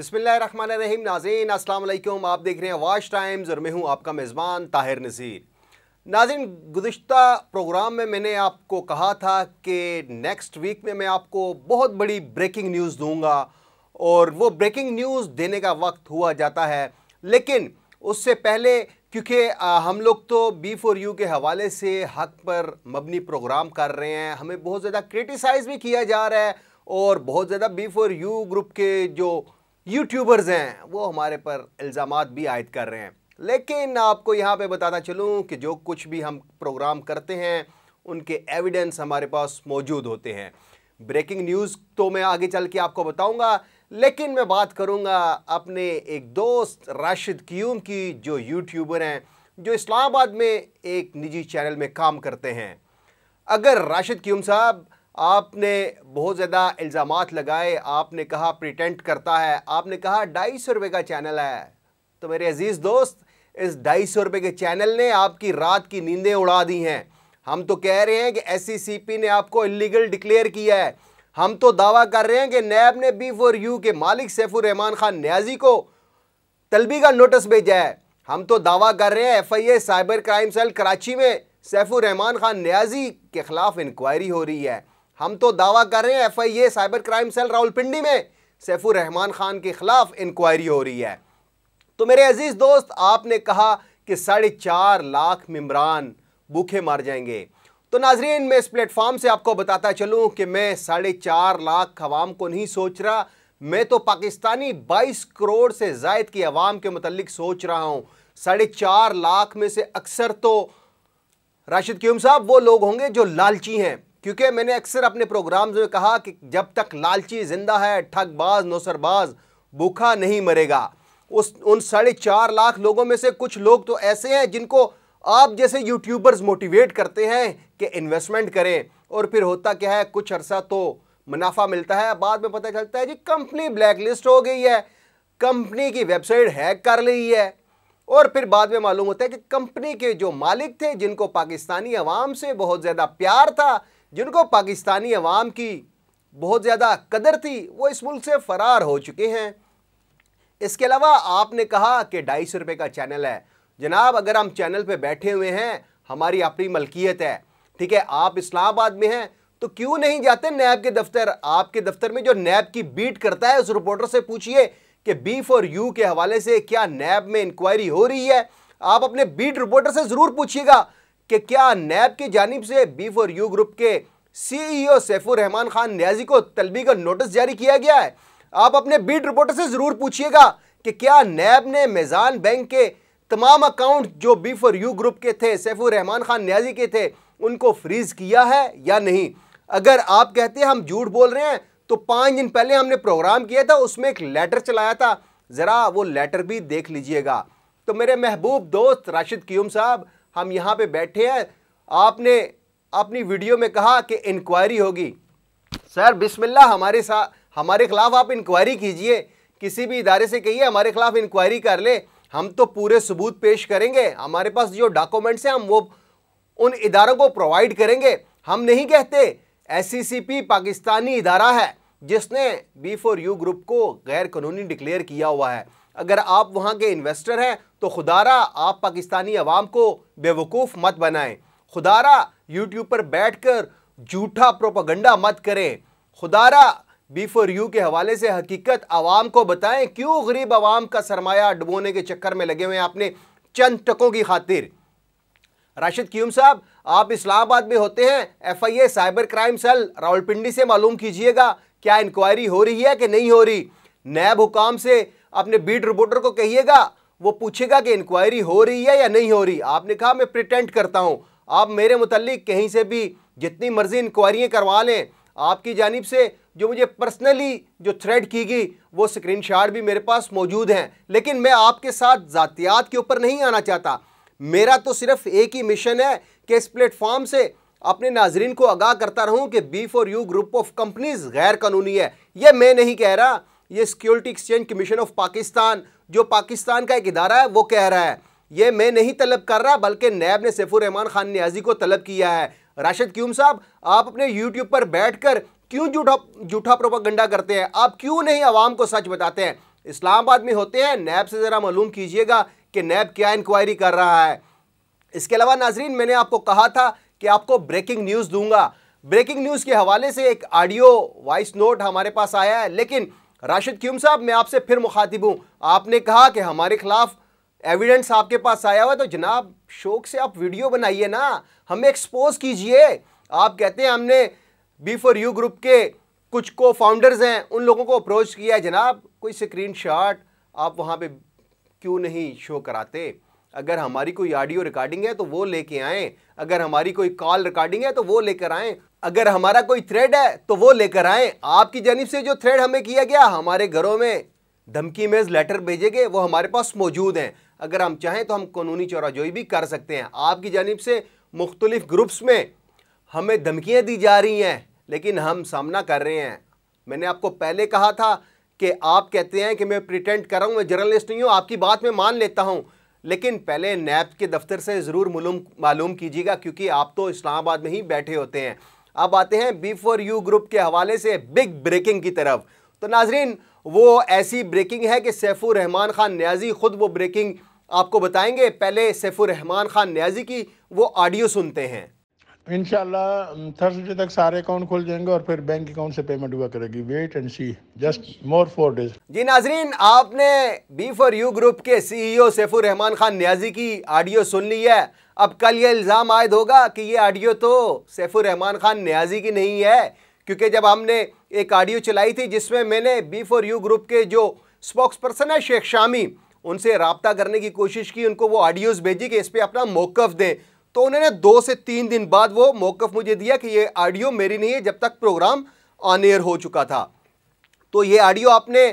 बिसमीम नाजीन असलम आप देख रहे हैं वाश टाइम्स और मैं हूं आपका मेज़बान ताहिर नज़ीर नाजीन गुज्त प्रोग्राम में मैंने आपको कहा था कि नेक्स्ट वीक में मैं आपको बहुत बड़ी ब्रेकिंग न्यूज़ दूंगा और वो ब्रेकिंग न्यूज़ देने का वक्त हुआ जाता है लेकिन उससे पहले क्योंकि हम लोग तो बी फोर यू के हवाले से हक पर मबनी प्रोग्राम कर रहे हैं हमें बहुत ज़्यादा क्रिटिसाइज़ भी किया जा रहा है और बहुत ज़्यादा बी फोर यू ग्रुप के जो यूट्यूबर्स हैं वो हमारे पर इल्ज़ाम भी आयद कर रहे हैं लेकिन आपको यहाँ पे बताना चलूँ कि जो कुछ भी हम प्रोग्राम करते हैं उनके एविडेंस हमारे पास मौजूद होते हैं ब्रेकिंग न्यूज़ तो मैं आगे चल के आपको बताऊँगा लेकिन मैं बात करूँगा अपने एक दोस्त राशिद क्यूम की जो यूट्यूबर हैं जो इस्लामाबाद में एक निजी चैनल में काम करते हैं अगर राशिद क्यूम साहब आपने बहुत ज़्यादा इल्ज़ाम लगाए आपने कहा प्रिटेंट करता है आपने कहा ढाई सौ रुपये का चैनल है तो मेरे अज़ीज़ दोस्त इस ढाई सौ रुपये के चैनल ने आपकी रात की नींदें उड़ा दी हैं हम तो कह रहे हैं कि एस e ने आपको इलीगल डिक्लेयर किया है हम तो दावा कर रहे हैं कि नैब ने बी फोर यू के मालिक सैफुररहमान खान न्याजी को तलबी का नोटिस भेजा है हम तो दावा कर रहे हैं F I A cyber crime cell Karachi में सैफुररहमान खान न्याजी के ख़िलाफ़ इंक्वायरी हो रही है हम तो दावा कर रहे हैं FIA cyber crime cell Rawalpindi में सैफुर रहमान खान के खिलाफ इंक्वायरी हो रही है तो मेरे अजीज दोस्त आपने कहा कि साढ़े चार लाख मम्बरान भूखे मार जाएंगे तो नाजरीन मैं इस प्लेटफॉर्म से आपको बताता चलूँ कि मैं साढ़े चार लाख अवाम को नहीं सोच रहा मैं तो पाकिस्तानी बाईस करोड़ से जायद की अवाम के मतलब सोच रहा हूँ साढ़े चार लाख में से अक्सर तो राशिद क्यूम साहब वो लोग होंगे जो लालची हैं क्योंकि मैंने अक्सर अपने प्रोग्राम्स में कहा कि जब तक लालची ज़िंदा है ठगबाज नौसरबाज भूखा नहीं मरेगा उस उन साढ़े चार लाख लोगों में से कुछ लोग तो ऐसे हैं जिनको आप जैसे यूट्यूबर्स मोटिवेट करते हैं कि इन्वेस्टमेंट करें और फिर होता क्या है कुछ अरसा तो मुनाफा मिलता है बाद में पता चलता है जी कंपनी ब्लैकलिस्ट हो गई है कंपनी की वेबसाइट हैक कर ली है और फिर बाद में मालूम होता है कि कंपनी के जो मालिक थे जिनको पाकिस्तानी आवाम से बहुत ज़्यादा प्यार था जिनको पाकिस्तानी अवाम की बहुत ज़्यादा कदर थी वो इस मुल्क से फ़रार हो चुके हैं इसके अलावा आपने कहा कि ढाई सौ रुपये का चैनल है जनाब अगर हम चैनल पर बैठे हुए हैं हमारी अपनी मलकियत है ठीक है आप इस्लामाबाद में हैं तो क्यों नहीं जाते नैब के दफ्तर आपके दफ्तर में जो नैब की बीट करता है उस रिपोर्टर से पूछिए कि बी फॉर यू के हवाले से क्या नैब में इंक्वायरी हो रही है आप अपने बीट रिपोर्टर से ज़रूर पूछिएगा कि क्या नैब की जानब से बी फॉर यू ग्रुप के सीईओ e सैफुर रहमान खान न्याजी को तलबी का नोटिस जारी किया गया है आप अपने बीट रिपोर्टर से ज़रूर पूछिएगा कि क्या नैब ने मेज़ान बैंक के तमाम अकाउंट जो बी फॉर यू ग्रुप के थे सैफुर रहमान खान न्याजी के थे उनको फ्रीज़ किया है या नहीं अगर आप कहते हैं हम झूठ बोल रहे हैं तो पाँच दिन पहले हमने प्रोग्राम किया था उसमें एक लेटर चलाया था ज़रा वो लेटर भी देख लीजिएगा तो मेरे महबूब दोस्त राशिद क्यूम साहब हम यहाँ पे बैठे हैं आपने अपनी वीडियो में कहा कि इंक्वायरी होगी सर बिस्मिल्लाह हमारे साथ हमारे ख़िलाफ़ आप इंक्वायरी कीजिए किसी भी इदारे से कहिए हमारे ख़िलाफ़ इंक्वायरी कर ले हम तो पूरे सबूत पेश करेंगे हमारे पास जो डॉक्यूमेंट्स हैं हम वो उन इदारों को प्रोवाइड करेंगे हम नहीं कहते एस e पाकिस्तानी इदारा है जिसने बी फोर यू ग्रुप को गैर कानूनी डिक्लेयर किया हुआ है अगर आप वहाँ के इन्वेस्टर हैं तो खुदारा आप पाकिस्तानी अवाम को बेवकूफ़ मत बनाएं खुदारा यूट्यूब पर बैठ कर झूठा प्रोपागंडा मत करें खुदारा बी फॉर यू के हवाले से हकीकत आवाम को बताएं क्यों गरीब आवाम का सरमाया डुबोने के चक्कर में लगे हुए हैं आपने चंद टकों की खातिर राशिद क्यूम साहब आप इस्लामाबाद में होते हैं F I A cyber crime cell Rawalpindi से मालूम कीजिएगा क्या इंक्वायरी हो रही है कि नहीं हो रही नैब हुकाम से अपने बीट रिपोर्टर को कहिएगा वो पूछेगा कि इंक्वायरी हो रही है या नहीं हो रही आपने कहा मैं प्रिटेंट करता हूँ आप मेरे मुतलिक कहीं से भी जितनी मर्ज़ी इंक्वायरियाँ करवा लें आपकी जानब से जो मुझे पर्सनली जो थ्रेड की गई वो स्क्रीनशॉट भी मेरे पास मौजूद हैं लेकिन मैं आपके साथ ज़ातियात के ऊपर नहीं आना चाहता मेरा तो सिर्फ एक ही मिशन है कि इस प्लेटफॉर्म से अपने नाजरन को आगाह करता रहूं कि B for U group of companies गैर कानूनी है यह मैं नहीं कह रहा ये security exchange commission of Pakistan जो पाकिस्तान का एक इदारा है वो कह रहा है ये मैं नहीं तलब कर रहा बल्कि नैब ने सैफुर रहमान खान न्याजी को तलब किया है राशिद क्यूम साहब आप अपने यूट्यूब पर कर क्यों झूठा झूठा प्रोपागंडा करते हैं आप क्यों नहीं आवाम को सच बताते हैं इस्लामाबाद में होते हैं नैब से ज़रा मालूम कीजिएगा कि नैब क्या इंक्वायरी कर रहा है इसके अलावा नाजरीन मैंने आपको कहा था कि आपको ब्रेकिंग न्यूज़ दूंगा ब्रेकिंग न्यूज़ के हवाले से एक ऑडियो वॉइस नोट हमारे पास आया है लेकिन राशिद क्यूम साहब मैं आपसे फिर मुखातिब हूँ आपने कहा कि हमारे खिलाफ एविडेंस आपके पास आया हुआ तो जनाब शौक से आप वीडियो बनाइए ना हमें एक्सपोज कीजिए आप कहते हैं हमने बी फॉर यू ग्रुप के कुछ को फाउंडर्स हैं उन लोगों को अप्रोच किया है जनाब कोई शॉट आप वहाँ पर क्यों नहीं शो कराते अगर हमारी कोई ऑडियो रिकॉर्डिंग है तो वो लेके आए अगर हमारी कोई कॉल रिकॉर्डिंग है तो वो लेकर आए अगर हमारा कोई थ्रेड है तो वो लेकर आए आपकी जानब से जो थ्रेड हमें किया गया हमारे घरों में धमकी मेज लेटर भेजे गए वो हमारे पास मौजूद हैं अगर हम चाहें तो हम कानूनी चौराजोई भी कर सकते हैं आपकी जानब से मुख्तलिफ ग्रुप्स में हमें धमकियाँ दी जा रही हैं लेकिन हम सामना कर रहे हैं मैंने आपको पहले कहा था कि आप कहते हैं कि मैं प्रिटेंड कर रहा हूँ मैं जर्नलिस्ट नहीं हूँ आपकी बात मैं मान लेता हूँ लेकिन पहले नैब के दफ्तर से ज़रूर मालूम मालूम कीजिएगा क्योंकि आप तो इस्लामाबाद में ही बैठे होते हैं अब आते हैं बी फॉर यू ग्रुप के हवाले से बिग ब्रेकिंग की तरफ तो नाजरीन वो ऐसी ब्रेकिंग है कि सैफुर रहमान ख़ान न्याजी ख़ुद वो ब्रेकिंग आपको बताएंगे पहले सैफुर रहमान ख़ान न्याजी की वो ऑडियो सुनते हैं इनशाला थर्सडे तक सारे अकाउंट खुल जाएंगे और फिर बैंक अकाउंट से पेमेंट हुआ करेगी wait and see just more four days जी नाजरीन आपने बी फॉर यू ग्रुप के सीईओ e सैफुर रहमान खान न्याजी की ऑडियो सुन ली है अब कल ये इल्ज़ाम आयद होगा कि ये ऑडियो तो सैफुर रहमान खान न्याजी की नहीं है क्योंकि जब हमने एक ऑडियो चलाई थी जिसमें मैंने बी फॉर यू ग्रुप के जो स्पोक्स पर्सन है शेख शामी उनसे रबता करने की कोशिश की उनको वो ऑडियोज़ भेजी कि इस पर अपना मौक़ दें तो उन्होंने दो से तीन दिन बाद वो मौकफ मुझे दिया कि ये ऑडियो मेरी नहीं है जब तक प्रोग्राम ऑन एयर हो चुका था तो ये ऑडियो आपने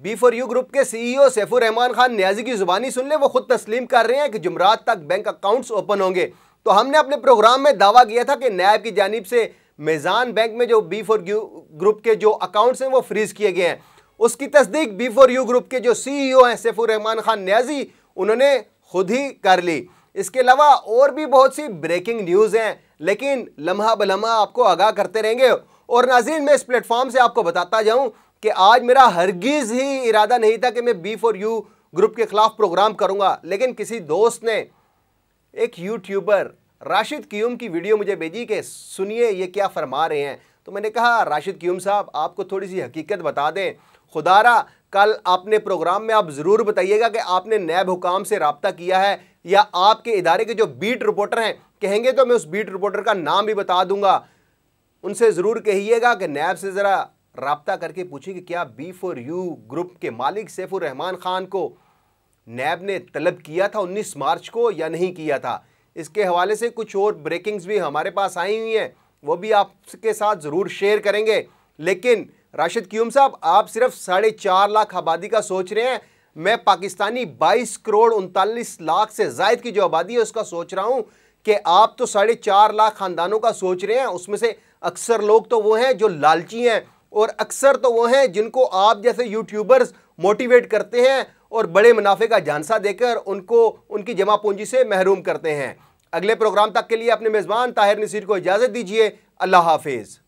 बी फॉर यू ग्रुप के सीईओ e सैफुर रहमान खान न्याजी की ज़ुबानी सुन ले वो खुद तस्लीम कर रहे हैं कि जुमरात तक बैंक अकाउंट्स ओपन होंगे तो हमने अपने प्रोग्राम में दावा किया था कि नायब की जानब से मेज़ान बैंक में जो बी फॉर यू ग्रुप के जो अकाउंट्स हैं वो फ्रीज़ किए गए हैं उसकी तस्दीक बी फॉर यू ग्रुप के जो ओ e हैं सैफुर रहमान खान न्याजी उन्होंने खुद ही कर ली इसके अलावा और भी बहुत सी ब्रेकिंग न्यूज़ हैं लेकिन लम्हा बलम्हा आपको आगाह करते रहेंगे और नाजीन मैं इस प्लेटफॉर्म से आपको बताता जाऊं कि आज मेरा हरगिज़ ही इरादा नहीं था कि मैं बी फॉर यू ग्रुप के ख़िलाफ़ प्रोग्राम करूंगा लेकिन किसी दोस्त ने एक यूट्यूबर राशिद क्यूम की वीडियो मुझे भेजी कि सुनिए ये क्या फरमा रहे हैं तो मैंने कहा राशिद क्यूम साहब आपको थोड़ी सी हकीकत बता दें खुदारा कल आपने प्रोग्राम में आप ज़रूर बताइएगा कि आपने नैब हुकाम से रबता किया है या आपके इदारे के जो बीट रिपोर्टर हैं कहेंगे तो मैं उस बीट रिपोर्टर का नाम भी बता दूंगा उनसे ज़रूर कहिएगा कि नैब से ज़रा रबता करके पूछिए कि क्या बी फॉर यू ग्रुप के मालिक सैफ़ुररहमान रहमान ख़ान को नैब ने तलब किया था 19 मार्च को या नहीं किया था इसके हवाले से कुछ और ब्रेकिंग्स भी हमारे पास आई हुई हैं वो भी आपके साथ ज़रूर शेयर करेंगे लेकिन राशिद क्यूम साहब आप सिर्फ साढ़े चार लाख आबादी का सोच रहे हैं मैं पाकिस्तानी 22 करोड़ उनतालीस लाख से जायद की जो आबादी है उसका सोच रहा हूँ कि आप तो साढ़े चार लाख ख़ानदानों का सोच रहे हैं उसमें से अक्सर लोग तो वो हैं जो लालची हैं और अक्सर तो वो हैं जिनको आप जैसे यूट्यूबर्स मोटिवेट करते हैं और बड़े मुनाफे का झांसा देकर उनको उनकी जमा पूंजी से महरूम करते हैं अगले प्रोग्राम तक के लिए अपने मेज़बान ताहिर नसीर को इजाज़त दीजिए अल्लाह हाफिज़